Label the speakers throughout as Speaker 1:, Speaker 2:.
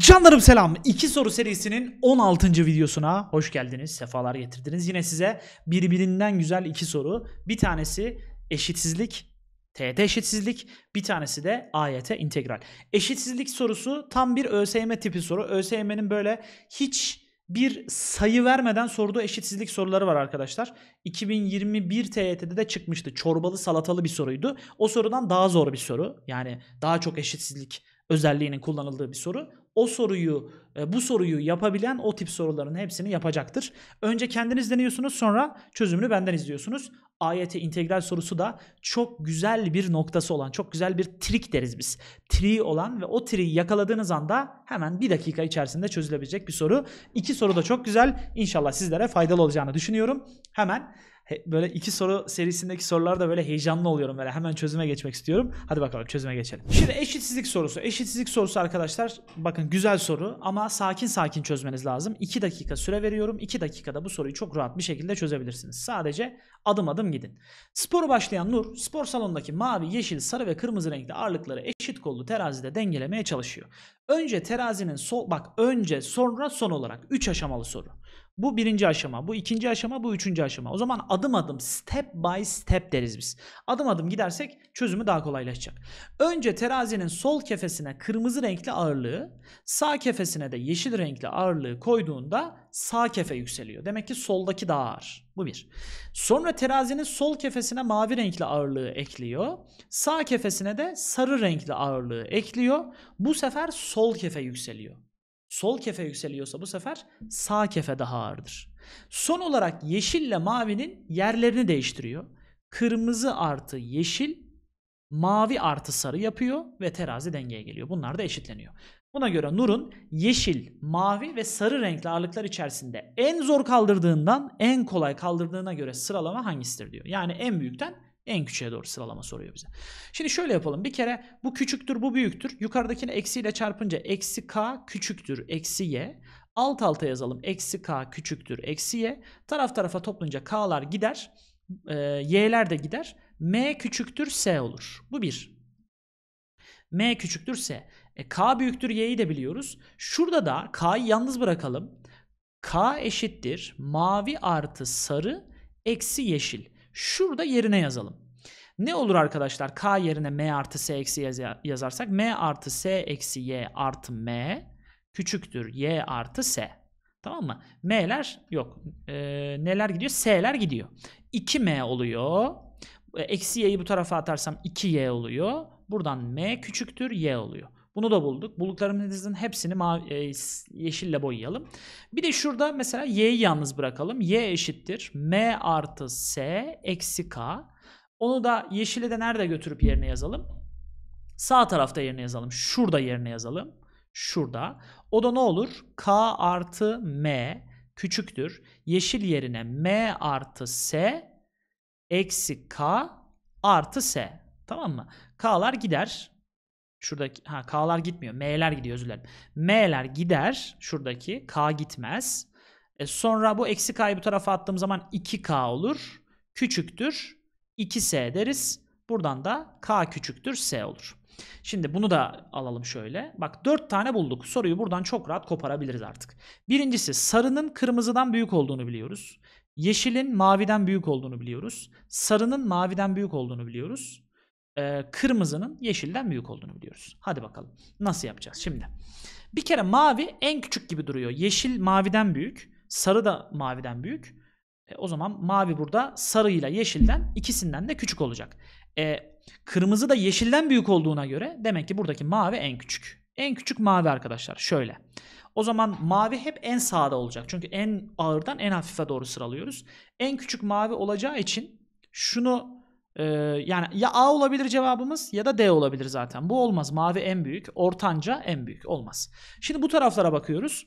Speaker 1: Canlarım selam. İki soru serisinin 16. videosuna hoş geldiniz. Sefalar getirdiniz. Yine size birbirinden güzel iki soru. Bir tanesi eşitsizlik, TYT eşitsizlik. Bir tanesi de AYT integral. Eşitsizlik sorusu tam bir ÖSYM tipi soru. ÖSYM'nin böyle hiç bir sayı vermeden sorduğu eşitsizlik soruları var arkadaşlar. 2021 TYT'de de çıkmıştı. Çorbalı salatalı bir soruydu. O sorudan daha zor bir soru. Yani daha çok eşitsizlik özelliğinin kullanıldığı bir soru. O soruyu e, bu soruyu yapabilen o tip soruların hepsini yapacaktır. Önce kendiniz deniyorsunuz sonra çözümünü benden izliyorsunuz. AYT integral sorusu da çok güzel bir noktası olan, çok güzel bir trik deriz biz. Tri olan ve o triyi yakaladığınız anda hemen bir dakika içerisinde çözülebilecek bir soru. İki soru da çok güzel. İnşallah sizlere faydalı olacağını düşünüyorum. Hemen böyle iki soru serisindeki sorularda böyle heyecanlı oluyorum böyle hemen çözüme geçmek istiyorum. Hadi bakalım çözüme geçelim. Şimdi eşitsizlik sorusu. Eşitsizlik sorusu arkadaşlar bakın güzel soru ama sakin sakin çözmeniz lazım. 2 dakika süre veriyorum. 2 dakikada bu soruyu çok rahat bir şekilde çözebilirsiniz. Sadece adım adım gidin. Sporu başlayan Nur spor salonundaki mavi, yeşil, sarı ve kırmızı renkli ağırlıkları eşit kollu terazide dengelemeye çalışıyor. Önce terazinin sol bak önce sonra son olarak 3 aşamalı soru. Bu birinci aşama, bu ikinci aşama, bu üçüncü aşama. O zaman adım adım step by step deriz biz. Adım adım gidersek çözümü daha kolaylaşacak. Önce terazinin sol kefesine kırmızı renkli ağırlığı, sağ kefesine de yeşil renkli ağırlığı koyduğunda sağ kefe yükseliyor. Demek ki soldaki daha ağır. Bu bir. Sonra terazinin sol kefesine mavi renkli ağırlığı ekliyor. Sağ kefesine de sarı renkli ağırlığı ekliyor. Bu sefer sol kefe yükseliyor sol kefe yükseliyorsa bu sefer sağ kefe daha ağırdır. Son olarak yeşille mavinin yerlerini değiştiriyor. Kırmızı artı yeşil, mavi artı sarı yapıyor ve terazi dengeye geliyor. Bunlar da eşitleniyor. Buna göre Nur'un yeşil, mavi ve sarı renkli ağırlıklar içerisinde en zor kaldırdığından en kolay kaldırdığına göre sıralama hangisidir diyor. Yani en büyükten en küçüğe doğru sıralama soruyor bize. Şimdi şöyle yapalım. Bir kere bu küçüktür bu büyüktür. Yukarıdakini eksiyle çarpınca eksi k küçüktür eksi y. Alt alta yazalım. Eksi k küçüktür eksi y. Taraf tarafa toplunca k'lar gider. E, y'ler de gider. m küçüktür s olur. Bu bir. m küçüktür s. E, k büyüktür y'yi de biliyoruz. Şurada da k'yı yalnız bırakalım. k eşittir mavi artı sarı eksi yeşil. Şurada yerine yazalım. Ne olur arkadaşlar? K yerine M artı S eksi y yazarsak M artı S eksi Y artı M küçüktür Y artı S. Tamam mı? M'ler yok. E, neler gidiyor? S'ler gidiyor. 2M oluyor. Eksi Y'yi bu tarafa atarsam 2Y oluyor. Buradan M küçüktür Y oluyor. Bunu da bulduk. Bulduklarımızın hepsini mavi, e, yeşille boyayalım. Bir de şurada mesela y'yi yalnız bırakalım. y eşittir m artı s eksi k. Onu da yeşili de nerede götürüp yerine yazalım? Sağ tarafta yerine yazalım. Şurada yerine yazalım. Şurada. O da ne olur? k artı m küçüktür. Yeşil yerine m artı s eksi k artı s. Tamam mı? K'lar gider. Şuradaki ha K'lar gitmiyor. M'ler gidiyor özür dilerim. M'ler gider. Şuradaki K gitmez. E sonra bu eksi K'yı bu tarafa attığım zaman 2K olur. Küçüktür. 2S deriz. Buradan da K küçüktür S olur. Şimdi bunu da alalım şöyle. Bak 4 tane bulduk. Soruyu buradan çok rahat koparabiliriz artık. Birincisi sarının kırmızıdan büyük olduğunu biliyoruz. Yeşilin maviden büyük olduğunu biliyoruz. Sarının maviden büyük olduğunu biliyoruz e, kırmızının yeşilden büyük olduğunu biliyoruz. Hadi bakalım nasıl yapacağız şimdi. Bir kere mavi en küçük gibi duruyor. Yeşil maviden büyük. Sarı da maviden büyük. E, o zaman mavi burada sarıyla yeşilden ikisinden de küçük olacak. E, kırmızı da yeşilden büyük olduğuna göre demek ki buradaki mavi en küçük. En küçük mavi arkadaşlar şöyle. O zaman mavi hep en sağda olacak. Çünkü en ağırdan en hafife doğru sıralıyoruz. En küçük mavi olacağı için şunu ee, yani ya A olabilir cevabımız ya da D olabilir zaten. Bu olmaz. Mavi en büyük. Ortanca en büyük. Olmaz. Şimdi bu taraflara bakıyoruz.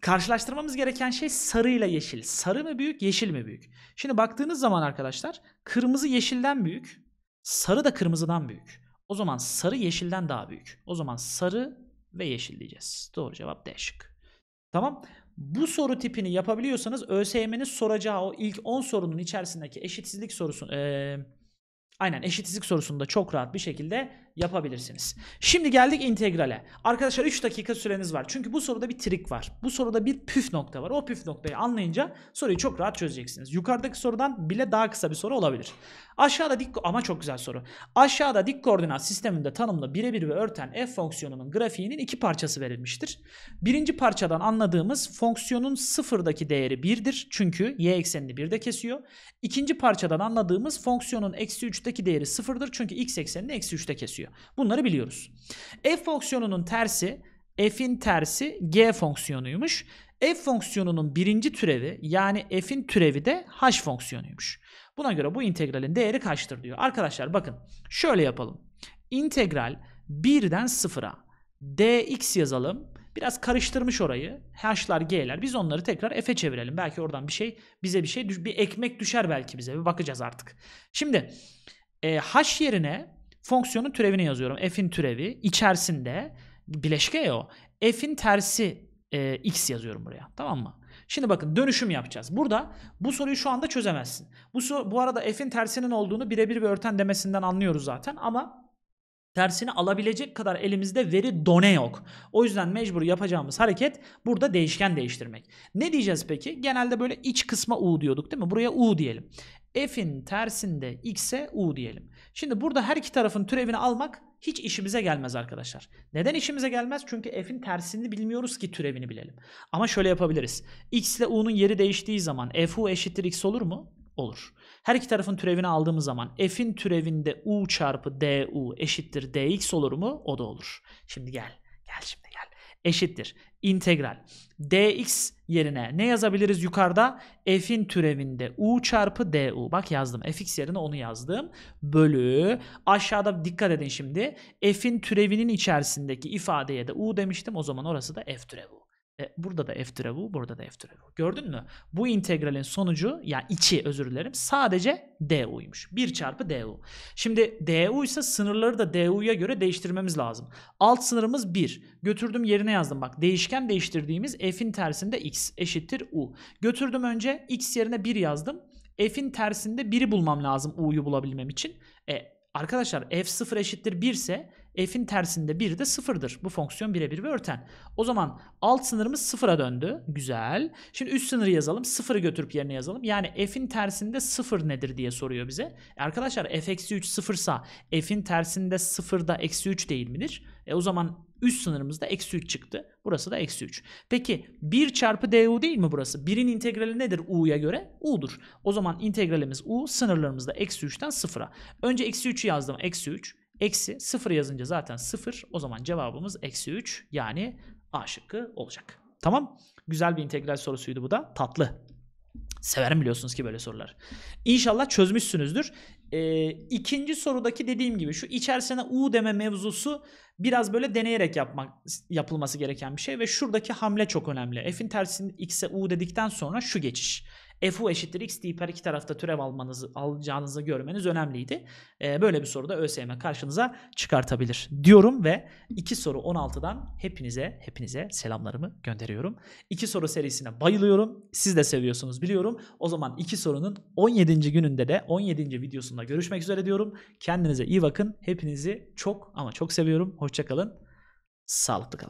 Speaker 1: Karşılaştırmamız gereken şey sarı ile yeşil. Sarı mı büyük, yeşil mi büyük? Şimdi baktığınız zaman arkadaşlar kırmızı yeşilden büyük. Sarı da kırmızıdan büyük. O zaman sarı yeşilden daha büyük. O zaman sarı ve yeşil diyeceğiz. Doğru cevap D şık. Tamam. Bu soru tipini yapabiliyorsanız ÖSYM'nin soracağı o ilk 10 sorunun içerisindeki eşitsizlik sorusu e, aynen eşitsizlik sorusunda çok rahat bir şekilde yapabilirsiniz. Şimdi geldik integrale. Arkadaşlar 3 dakika süreniz var. Çünkü bu soruda bir trik var. Bu soruda bir püf nokta var. O püf noktayı anlayınca soruyu çok rahat çözeceksiniz. Yukarıdaki sorudan bile daha kısa bir soru olabilir. Aşağıda dik ama çok güzel soru. Aşağıda dik koordinat sisteminde tanımlı birebir ve örten f fonksiyonunun grafiğinin iki parçası verilmiştir. Birinci parçadan anladığımız fonksiyonun sıfırdaki değeri 1'dir. Çünkü y eksenini 1'de kesiyor. İkinci parçadan anladığımız fonksiyonun eksi 3'teki değeri 0'dır. Çünkü x eksenini eksi 3'te kesiyor gerekiyor. Bunları biliyoruz. F fonksiyonunun tersi f'in tersi g fonksiyonuymuş. F fonksiyonunun birinci türevi yani f'in türevi de h fonksiyonuymuş. Buna göre bu integralin değeri kaçtır diyor. Arkadaşlar bakın şöyle yapalım. İntegral 1'den 0'a dx yazalım. Biraz karıştırmış orayı. H'lar g'ler. Biz onları tekrar f'e çevirelim. Belki oradan bir şey bize bir şey bir ekmek düşer belki bize. Bir bakacağız artık. Şimdi e, h yerine fonksiyonun türevini yazıyorum. F'in türevi içerisinde bileşke ya o. F'in tersi e, x yazıyorum buraya. Tamam mı? Şimdi bakın dönüşüm yapacağız. Burada bu soruyu şu anda çözemezsin. Bu, bu arada f'in tersinin olduğunu birebir bir örten demesinden anlıyoruz zaten ama tersini alabilecek kadar elimizde veri done yok. O yüzden mecbur yapacağımız hareket burada değişken değiştirmek. Ne diyeceğiz peki? Genelde böyle iç kısma u diyorduk değil mi? Buraya u diyelim f'in tersinde x'e u diyelim. Şimdi burada her iki tarafın türevini almak hiç işimize gelmez arkadaşlar. Neden işimize gelmez? Çünkü f'in tersini bilmiyoruz ki türevini bilelim. Ama şöyle yapabiliriz. x ile u'nun yeri değiştiği zaman f u eşittir x olur mu? Olur. Her iki tarafın türevini aldığımız zaman f'in türevinde u çarpı du eşittir dx olur mu? O da olur. Şimdi gel. Gel şimdi eşittir. İntegral. dx yerine ne yazabiliriz yukarıda? f'in türevinde u çarpı du. Bak yazdım. fx yerine onu yazdım. Bölü. Aşağıda dikkat edin şimdi. f'in türevinin içerisindeki ifadeye de u demiştim. O zaman orası da f türevi. E, burada da f türevi, burada da f türevi. Gördün mü? Bu integralin sonucu, yani içi özür dilerim, sadece du'ymuş. 1 çarpı du. Şimdi du ise sınırları da du'ya göre değiştirmemiz lazım. Alt sınırımız 1. Götürdüm yerine yazdım. Bak değişken değiştirdiğimiz f'in tersinde x eşittir u. Götürdüm önce x yerine 1 yazdım. F'in tersinde 1'i bulmam lazım u'yu bulabilmem için. E, Arkadaşlar f0 eşittir 1 ise f'in tersinde 1 de 0'dır. Bu fonksiyon birebir ve örten. O zaman alt sınırımız 0'a döndü. Güzel. Şimdi üst sınırı yazalım. 0'ı götürüp yerine yazalım. Yani f'in tersinde 0 nedir diye soruyor bize. E arkadaşlar f-3 0 sa f'in tersinde 0 da eksi 3 değil midir? E o zaman Üst sınırımızda eksi 3 çıktı. Burası da eksi 3. Peki 1 çarpı du değil mi burası? 1'in integrali nedir u'ya göre? u'dur. O zaman integralimiz u sınırlarımızda eksi 3'ten 0'a. Önce eksi 3'ü yazdım. Eksi 3. Eksi 0 yazınca zaten 0. O zaman cevabımız eksi 3 yani A şıkkı olacak. Tamam. Güzel bir integral sorusuydu bu da. Tatlı. Severim biliyorsunuz ki böyle sorular. İnşallah çözmüşsünüzdür. E, ikinci sorudaki dediğim gibi şu içerisine U deme mevzusu biraz böyle deneyerek yapmak yapılması gereken bir şey ve şuradaki hamle çok önemli. F'in tersini X'e U dedikten sonra şu geçiş f(u) eşittir x deyip her iki tarafta türev almanızı, alacağınızı görmeniz önemliydi. E, böyle bir soru da ÖSYM karşınıza çıkartabilir diyorum ve iki soru 16'dan hepinize hepinize selamlarımı gönderiyorum. İki soru serisine bayılıyorum. Siz de seviyorsunuz biliyorum. O zaman iki sorunun 17. gününde de 17. videosunda görüşmek üzere diyorum. Kendinize iyi bakın. Hepinizi çok ama çok seviyorum. Hoşçakalın. Sağlıklı kalın.